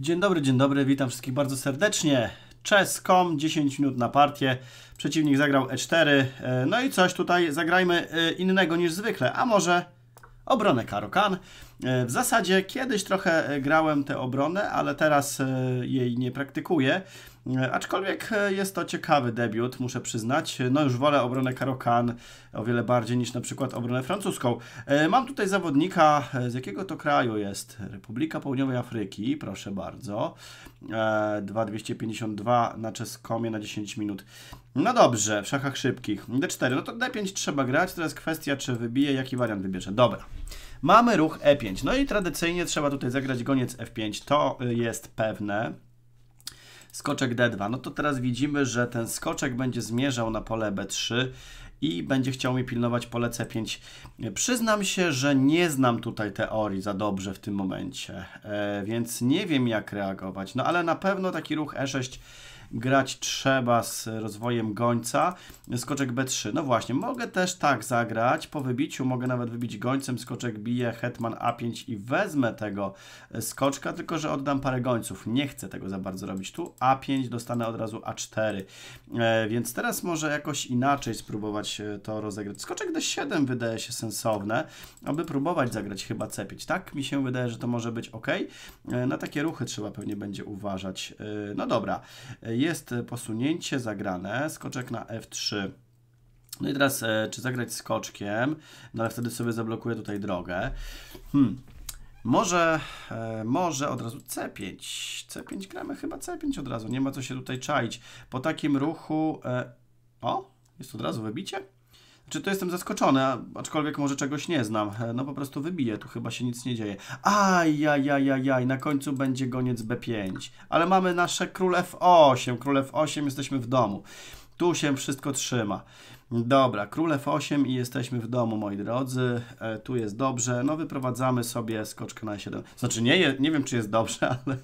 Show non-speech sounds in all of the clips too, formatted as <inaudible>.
Dzień dobry, dzień dobry, witam wszystkich bardzo serdecznie. Chess.com, 10 minut na partię. Przeciwnik zagrał E4. E, no i coś tutaj zagrajmy e, innego niż zwykle, a może obronę Karokan. E, w zasadzie kiedyś trochę e, grałem tę obronę, ale teraz e, jej nie praktykuję. Aczkolwiek jest to ciekawy debiut, muszę przyznać. No już wolę obronę Karokan o wiele bardziej niż na przykład obronę francuską. Mam tutaj zawodnika, z jakiego to kraju jest? Republika Południowej Afryki, proszę bardzo. 2,252 na czeskomie na 10 minut. No dobrze, w szachach szybkich. D4, no to D5 trzeba grać, teraz kwestia czy wybije, jaki wariant wybierze. Dobra. Mamy ruch E5, no i tradycyjnie trzeba tutaj zagrać goniec F5, to y, jest pewne. Skoczek D2, no to teraz widzimy, że ten skoczek będzie zmierzał na pole B3 i będzie chciał mi pilnować pole C5. Przyznam się, że nie znam tutaj teorii za dobrze w tym momencie, e, więc nie wiem jak reagować, no ale na pewno taki ruch E6 grać trzeba z rozwojem gońca, skoczek B3. No właśnie, mogę też tak zagrać, po wybiciu mogę nawet wybić gońcem, skoczek bije, hetman A5 i wezmę tego e, skoczka, tylko że oddam parę gońców. Nie chcę tego za bardzo robić tu. A5 dostanę od razu A4. E, więc teraz może jakoś inaczej spróbować e, to rozegrać. Skoczek D7 wydaje się sensowne, aby próbować zagrać chyba C5. Tak mi się wydaje, że to może być ok. E, na takie ruchy trzeba pewnie będzie uważać. E, no dobra, e, jest posunięcie zagrane, skoczek na F3. No i teraz, e, czy zagrać skoczkiem, no ale wtedy sobie zablokuję tutaj drogę. Hmm. Może, e, może od razu C5. C5 gramy chyba C5 od razu, nie ma co się tutaj czaić. Po takim ruchu... E, o, jest od razu wybicie? Czy to jestem zaskoczony, aczkolwiek może czegoś nie znam. E, no po prostu wybiję, tu chyba się nic nie dzieje. Ajajajajaj, na końcu będzie goniec B5. Ale mamy nasze król F8, król F8, jesteśmy w domu. Tu się wszystko trzyma. Dobra, król F8 i jesteśmy w domu, moi drodzy. E, tu jest dobrze. No wyprowadzamy sobie skoczkę na 7. E znaczy nie, je, nie wiem, czy jest dobrze, <laughs> ale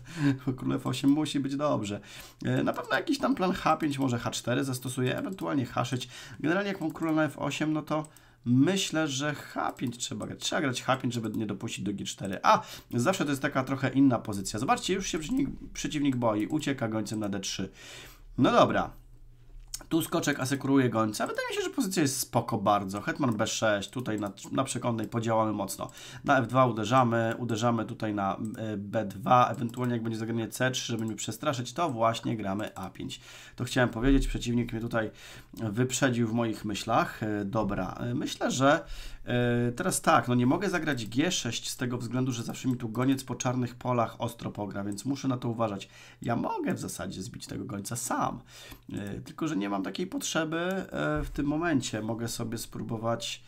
król F8 musi być dobrze. E, na pewno jakiś tam plan H5, może H4 zastosuję, ewentualnie H6. Generalnie jak mam króla na F8, no to myślę, że H5 trzeba grać. Trzeba grać H5, żeby nie dopuścić do G4. A, zawsze to jest taka trochę inna pozycja. Zobaczcie, już się przeciwnik, przeciwnik boi. Ucieka gońcem na D3. No dobra, tu skoczek asekuruje gońca. Wydaje mi się, że pozycja jest spoko bardzo. Hetman B6, tutaj na, na przekątnej podziałamy mocno. Na F2 uderzamy, uderzamy tutaj na e, B2, ewentualnie jak będzie zagranie C3, żeby mnie przestraszyć, to właśnie gramy A5. To chciałem powiedzieć, przeciwnik mnie tutaj wyprzedził w moich myślach. E, dobra, e, myślę, że E, teraz tak, no nie mogę zagrać G6 z tego względu, że zawsze mi tu goniec po czarnych polach ostro pogra, więc muszę na to uważać. Ja mogę w zasadzie zbić tego gońca sam, e, tylko że nie mam takiej potrzeby e, w tym momencie. Mogę sobie spróbować...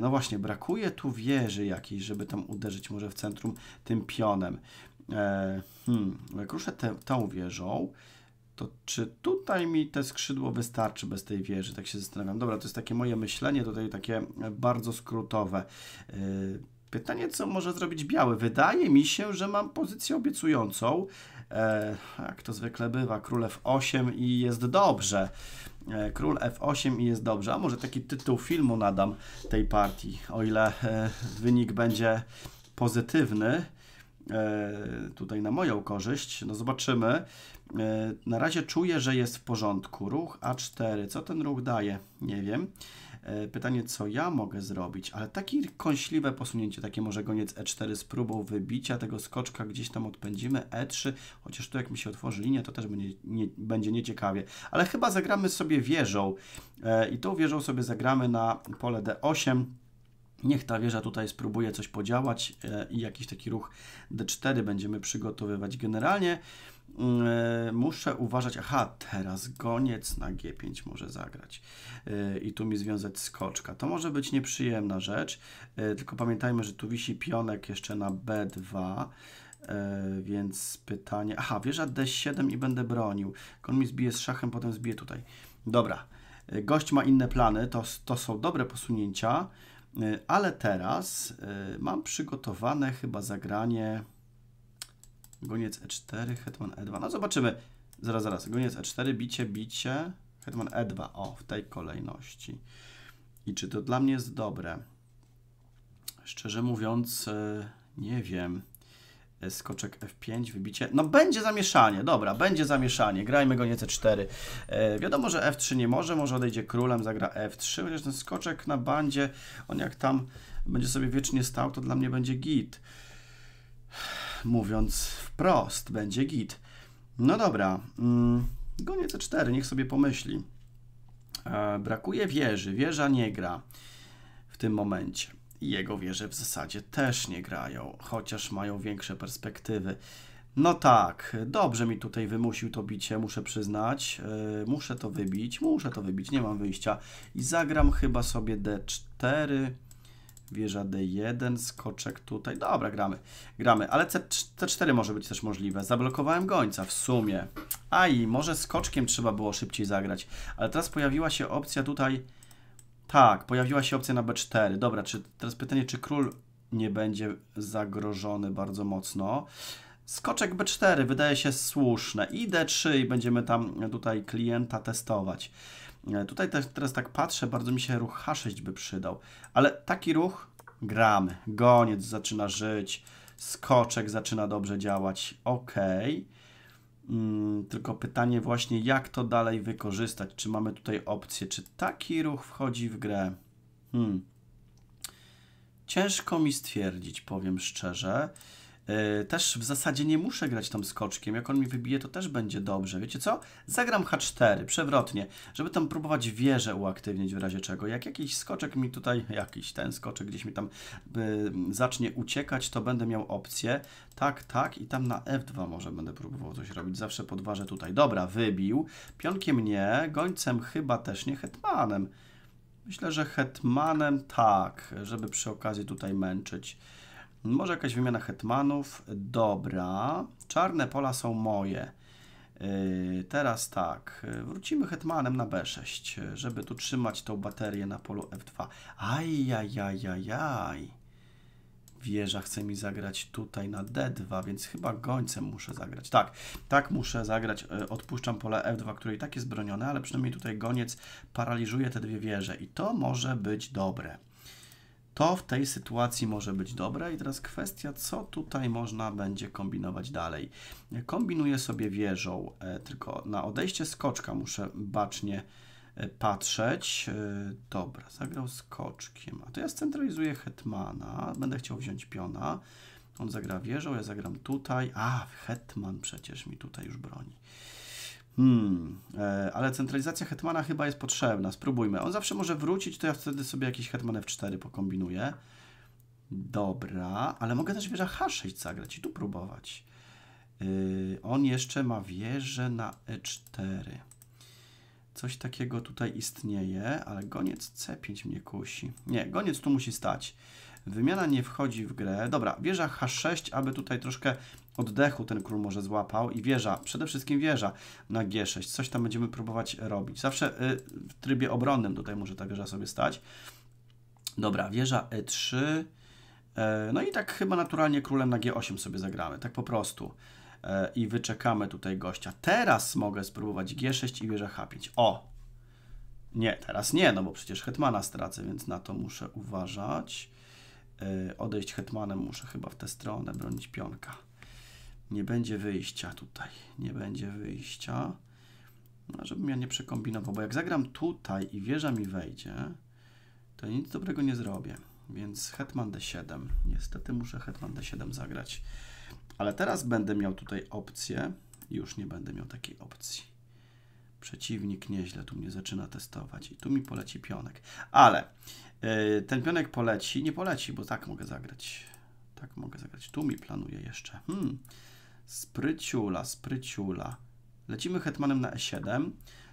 No właśnie, brakuje tu wieży jakiejś, żeby tam uderzyć może w centrum tym pionem. Hmm, kruszę tę tą wieżą to czy tutaj mi te skrzydło wystarczy bez tej wieży? Tak się zastanawiam. Dobra, to jest takie moje myślenie tutaj takie bardzo skrótowe. Y, pytanie, co może zrobić biały? Wydaje mi się, że mam pozycję obiecującą. E, jak to zwykle bywa, król F8 i jest dobrze. E, król F8 i jest dobrze. A może taki tytuł filmu nadam tej partii, o ile e, wynik będzie pozytywny tutaj na moją korzyść. No zobaczymy. E, na razie czuję, że jest w porządku. Ruch A4. Co ten ruch daje? Nie wiem. E, pytanie, co ja mogę zrobić, ale takie kąśliwe posunięcie, takie może goniec E4 z próbą wybicia tego skoczka gdzieś tam odpędzimy, E3, chociaż tu jak mi się otworzy linia, to też będzie, nie, będzie nieciekawie, ale chyba zagramy sobie wieżą e, i tą wieżą sobie zagramy na pole D8, Niech ta wieża tutaj spróbuje coś podziałać e, i jakiś taki ruch D4 będziemy przygotowywać. Generalnie mm, e, muszę uważać, aha, teraz goniec na G5 może zagrać e, i tu mi związać skoczka. To może być nieprzyjemna rzecz, tylko pamiętajmy, że tu wisi pionek jeszcze na B2, więc pytanie, aha, wieża D7 i będę bronił. Kon mi zbije z szachem, potem zbije tutaj. Dobra, gość ma inne plany, to, to są dobre posunięcia, E, ale teraz e, mam przygotowane chyba zagranie goniec e4, hetman e2. No zobaczymy. Zaraz, zaraz. Goniec e4, bicie, bicie, hetman e2. O, w tej kolejności. I czy to dla mnie jest dobre? Szczerze mówiąc, e, nie wiem. E, skoczek F5, wybicie. No będzie zamieszanie, dobra, będzie zamieszanie. Grajmy go C4. E, wiadomo, że F3 nie może, może odejdzie królem, zagra F3, chociaż ten skoczek na bandzie, on jak tam będzie sobie wiecznie stał, to dla mnie będzie git. Mówiąc wprost, będzie git. No dobra, mm, goniec C4, niech sobie pomyśli. E, brakuje wieży, wieża nie gra w tym momencie jego wieże w zasadzie też nie grają, chociaż mają większe perspektywy. No tak, dobrze mi tutaj wymusił to bicie, muszę przyznać. Yy, muszę to wybić, muszę to wybić, nie mam wyjścia. I zagram chyba sobie D4, wieża D1, skoczek tutaj. Dobra, gramy, gramy. Ale C4 może być też możliwe. Zablokowałem gońca w sumie. A i może skoczkiem trzeba było szybciej zagrać. Ale teraz pojawiła się opcja tutaj tak, pojawiła się opcja na B4. Dobra, czy, teraz pytanie, czy król nie będzie zagrożony bardzo mocno. Skoczek B4 wydaje się słuszne i D3 i będziemy tam tutaj klienta testować. E, tutaj teraz tak patrzę, bardzo mi się ruch H6 by przydał, ale taki ruch gramy. Goniec zaczyna żyć, skoczek zaczyna dobrze działać, ok. Mm, tylko pytanie właśnie, jak to dalej wykorzystać? Czy mamy tutaj opcję, czy taki ruch wchodzi w grę? Hmm. Ciężko mi stwierdzić, powiem szczerze. E, też w zasadzie nie muszę grać tam skoczkiem. Jak on mi wybije, to też będzie dobrze. Wiecie co? Zagram H4, przewrotnie, żeby tam próbować wieżę uaktywnić w razie czego. Jak jakiś skoczek mi tutaj, jakiś ten skoczek gdzieś mi tam e, zacznie uciekać, to będę miał opcję. Tak, tak i tam na F2 może będę próbował coś robić. Zawsze podważę tutaj. Dobra, wybił. Pionkiem nie, gońcem chyba też nie, hetmanem. Myślę, że hetmanem tak, żeby przy okazji tutaj męczyć. Może jakaś wymiana hetmanów. Dobra. Czarne pola są moje. Yy, teraz tak, wrócimy hetmanem na B6, żeby tu trzymać tą baterię na polu F2. Ajajajajaj. Wieża chce mi zagrać tutaj na D2, więc chyba gońcem muszę zagrać. Tak, tak muszę zagrać. Y, odpuszczam pole F2, które i tak jest bronione, ale przynajmniej tutaj goniec paraliżuje te dwie wieże i to może być dobre. To w tej sytuacji może być dobre i teraz kwestia, co tutaj można będzie kombinować dalej. Kombinuję sobie wieżą, e, tylko na odejście skoczka muszę bacznie e, patrzeć. E, dobra, zagrał skoczkiem, a to ja scentralizuję hetmana, będę chciał wziąć piona. On zagra wieżą, ja zagram tutaj. A, hetman przecież mi tutaj już broni. Hmm, e, ale centralizacja hetmana chyba jest potrzebna. Spróbujmy. On zawsze może wrócić, to ja wtedy sobie jakiś hetman f4 pokombinuję. Dobra, ale mogę też wieża h6 zagrać i tu próbować. Y, on jeszcze ma wieżę na e4. Coś takiego tutaj istnieje, ale goniec c5 mnie kusi. Nie, goniec tu musi stać. Wymiana nie wchodzi w grę. Dobra, wieża h6, aby tutaj troszkę oddechu ten król może złapał i wieża, przede wszystkim wieża na G6. Coś tam będziemy próbować robić. Zawsze y, w trybie obronnym tutaj może ta wieża sobie stać. Dobra, wieża E3. E, no i tak chyba naturalnie królem na G8 sobie zagramy, tak po prostu. E, I wyczekamy tutaj gościa. Teraz mogę spróbować G6 i wieża H5. O! Nie, teraz nie, no bo przecież hetmana stracę, więc na to muszę uważać. E, odejść hetmanem muszę chyba w tę stronę, bronić pionka nie będzie wyjścia tutaj, nie będzie wyjścia. No, żebym ja nie przekombinował, bo jak zagram tutaj i wieża mi wejdzie, to nic dobrego nie zrobię. Więc hetman d7. Niestety muszę hetman d7 zagrać. Ale teraz będę miał tutaj opcję. Już nie będę miał takiej opcji. Przeciwnik nieźle tu mnie zaczyna testować i tu mi poleci pionek. Ale yy, ten pionek poleci, nie poleci, bo tak mogę zagrać. Tak mogę zagrać. Tu mi planuje jeszcze. Hmm. Spryciula, spryciula. Lecimy hetmanem na e7.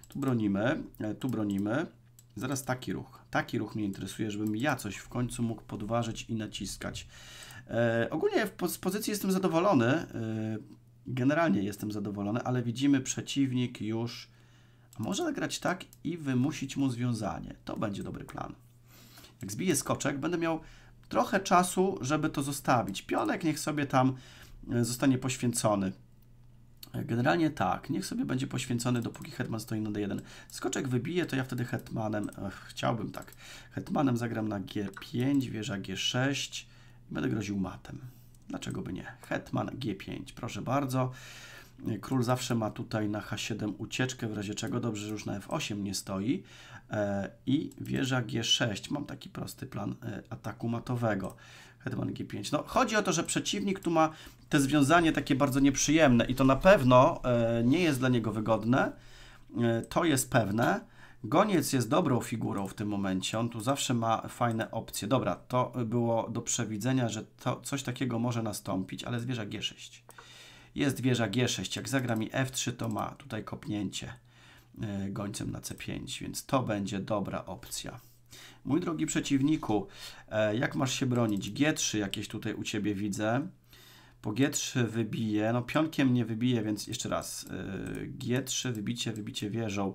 Tu bronimy, e, tu bronimy. Zaraz taki ruch. Taki ruch mnie interesuje, żebym ja coś w końcu mógł podważyć i naciskać. E, ogólnie z pozycji jestem zadowolony. E, generalnie jestem zadowolony, ale widzimy przeciwnik już... Może grać tak i wymusić mu związanie. To będzie dobry plan. Jak zbiję skoczek, będę miał trochę czasu, żeby to zostawić. Pionek niech sobie tam E, zostanie poświęcony. E, generalnie tak, niech sobie będzie poświęcony, dopóki hetman stoi na d1. Skoczek wybije, to ja wtedy hetmanem, ach, chciałbym tak, hetmanem zagram na g5, wieża g6 i będę groził matem. Dlaczego by nie? Hetman g5, proszę bardzo. E, król zawsze ma tutaj na h7 ucieczkę, w razie czego dobrze, że już na f8 nie stoi. I wieża g6, mam taki prosty plan ataku matowego. Hetman G5. No, chodzi o to, że przeciwnik tu ma te związanie takie bardzo nieprzyjemne i to na pewno e, nie jest dla niego wygodne. E, to jest pewne. Goniec jest dobrą figurą w tym momencie. On tu zawsze ma fajne opcje. Dobra, to było do przewidzenia, że to, coś takiego może nastąpić, ale zwierza G6. Jest wieża G6. Jak zagra mi F3, to ma tutaj kopnięcie e, gońcem na C5, więc to będzie dobra opcja. Mój drogi przeciwniku, e, jak masz się bronić? G3 jakieś tutaj u Ciebie widzę. Po G3 wybije, no pionkiem nie wybije, więc jeszcze raz. E, G3, wybicie, wybicie wieżą.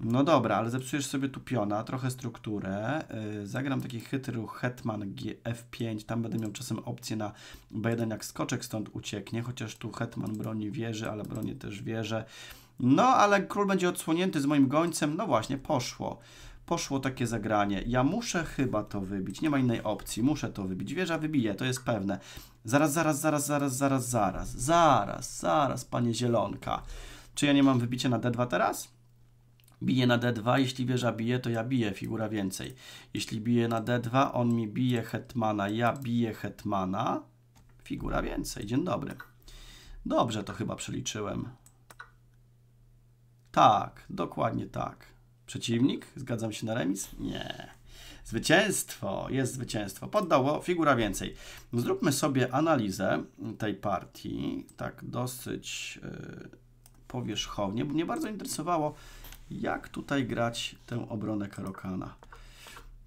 No dobra, ale zepsujesz sobie tu piona, trochę strukturę. E, zagram taki chytry ruch Hetman F5, tam będę miał czasem opcję na B1 jak skoczek stąd ucieknie, chociaż tu Hetman broni wieży, ale broni też wieże. No, ale król będzie odsłonięty z moim gońcem, no właśnie, poszło poszło takie zagranie. Ja muszę chyba to wybić, nie ma innej opcji, muszę to wybić. Wieża wybije, to jest pewne. Zaraz, zaraz, zaraz, zaraz, zaraz, zaraz, zaraz, zaraz, panie zielonka. Czy ja nie mam wybicia na D2 teraz? Bije na D2, jeśli wieża bije, to ja biję, figura więcej. Jeśli bije na D2, on mi bije hetmana, ja biję hetmana, figura więcej. Dzień dobry. Dobrze to chyba przeliczyłem. Tak, dokładnie tak. Przeciwnik? Zgadzam się na remis? Nie. Zwycięstwo, jest zwycięstwo. Poddało figura więcej. Zróbmy sobie analizę tej partii, tak dosyć yy, powierzchownie, bo mnie bardzo interesowało, jak tutaj grać tę obronę Karokana.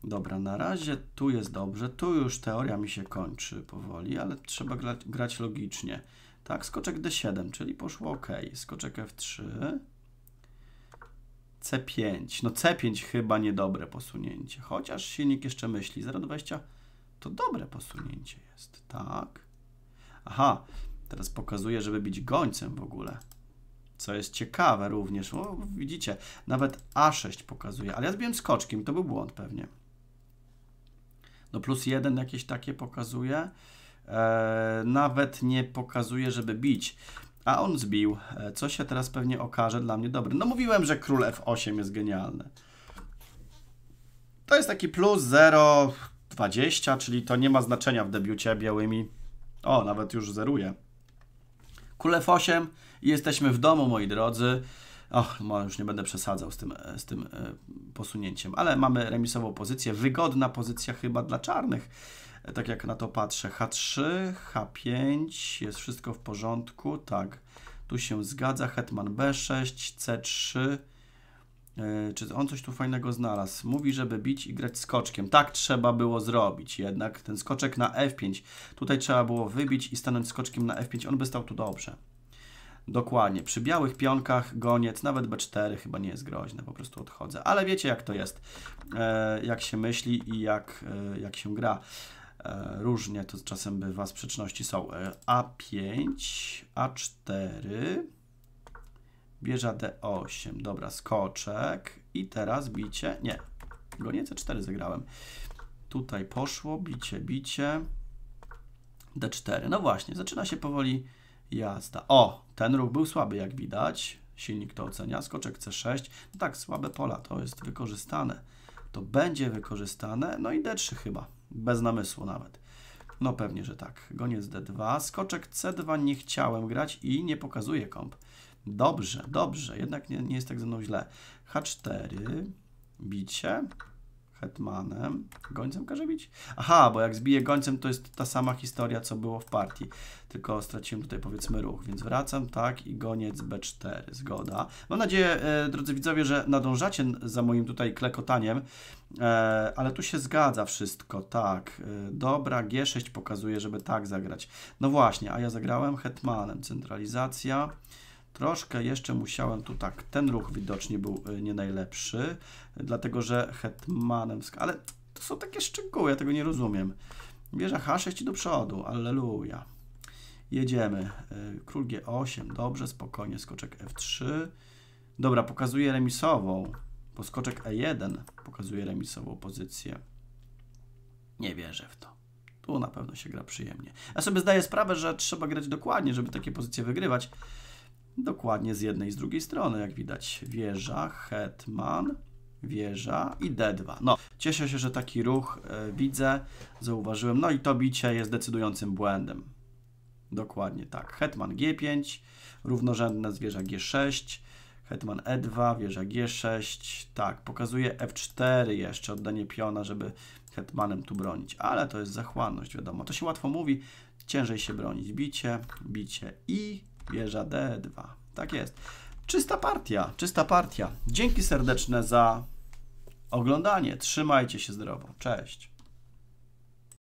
Dobra, na razie tu jest dobrze, tu już teoria mi się kończy powoli, ale trzeba grać, grać logicznie. Tak, skoczek D7, czyli poszło ok. Skoczek F3, C5. No C5 chyba niedobre posunięcie, chociaż silnik jeszcze myśli. 0,20 to dobre posunięcie jest, tak? Aha, teraz pokazuje, żeby być gońcem w ogóle. Co jest ciekawe również. O, widzicie, nawet A6 pokazuje, ale ja zbiłem skoczkiem, to był błąd pewnie. No plus 1 jakieś takie pokazuje. Eee, nawet nie pokazuje, żeby bić. A on zbił, e, co się teraz pewnie okaże dla mnie dobry. No mówiłem, że król f8 jest genialny. To jest taki plus 0,20, czyli to nie ma znaczenia w debiucie białymi. O, nawet już zeruje. Król f8 i jesteśmy w domu, moi drodzy. Och, no już nie będę przesadzał z tym, e, z tym e, posunięciem, ale mamy remisową pozycję. Wygodna pozycja chyba dla czarnych tak jak na to patrzę, H3, H5, jest wszystko w porządku, tak, tu się zgadza, hetman B6, C3, yy, czy on coś tu fajnego znalazł? Mówi, żeby bić i grać skoczkiem. Tak trzeba było zrobić, jednak ten skoczek na F5. Tutaj trzeba było wybić i stanąć skoczkiem na F5. On by stał tu dobrze. Dokładnie. Przy białych pionkach goniec, nawet B4 chyba nie jest groźne, po prostu odchodzę. Ale wiecie jak to jest, yy, jak się myśli i jak, yy, jak się gra. E, różnie to czasem bywa, sprzeczności są. A5, e, A4, bierze D8. Dobra, skoczek i teraz bicie. Nie, gonię C4 zagrałem. Tutaj poszło, bicie, bicie. D4. No właśnie, zaczyna się powoli jazda. O, ten ruch był słaby jak widać. Silnik to ocenia. Skoczek C6. No tak, słabe pola, to jest wykorzystane. To będzie wykorzystane. No i D3 chyba. Bez namysłu nawet. No pewnie, że tak. Goniec D2. Skoczek C2 nie chciałem grać i nie pokazuje komp. Dobrze, dobrze. Jednak nie, nie jest tak ze mną źle. H4. Bicie hetmanem. Gońcem każe bić? Aha, bo jak zbiję gońcem, to jest ta sama historia, co było w partii. Tylko straciłem tutaj powiedzmy ruch, więc wracam, tak, i goniec B4, zgoda. Mam nadzieję, e, drodzy widzowie, że nadążacie za moim tutaj klekotaniem, e, ale tu się zgadza wszystko, tak. E, dobra, G6 pokazuje, żeby tak zagrać. No właśnie, a ja zagrałem hetmanem, centralizacja. Troszkę jeszcze musiałem tu tak, ten ruch widocznie był e, nie najlepszy, dlatego że hetmanem, ale to są takie szczegóły, ja tego nie rozumiem. Wieża H6 do przodu, alleluja. Jedziemy. E, król G8, dobrze, spokojnie, skoczek F3. Dobra, pokazuje remisową, bo skoczek E1 pokazuje remisową pozycję. Nie wierzę w to. Tu na pewno się gra przyjemnie. Ja sobie zdaję sprawę, że trzeba grać dokładnie, żeby takie pozycje wygrywać, Dokładnie z jednej i z drugiej strony, jak widać. Wieża, hetman, wieża i D2. No, cieszę się, że taki ruch y, widzę, zauważyłem. No i to bicie jest decydującym błędem. Dokładnie tak. Hetman G5, równorzędne z wieża G6, hetman E2, wieża G6. Tak, pokazuje F4 jeszcze, oddanie piona, żeby hetmanem tu bronić. Ale to jest zachłanność, wiadomo. To się łatwo mówi, ciężej się bronić. Bicie, bicie i Wieża D2. Tak jest. Czysta partia, czysta partia. Dzięki serdeczne za oglądanie. Trzymajcie się zdrowo. Cześć.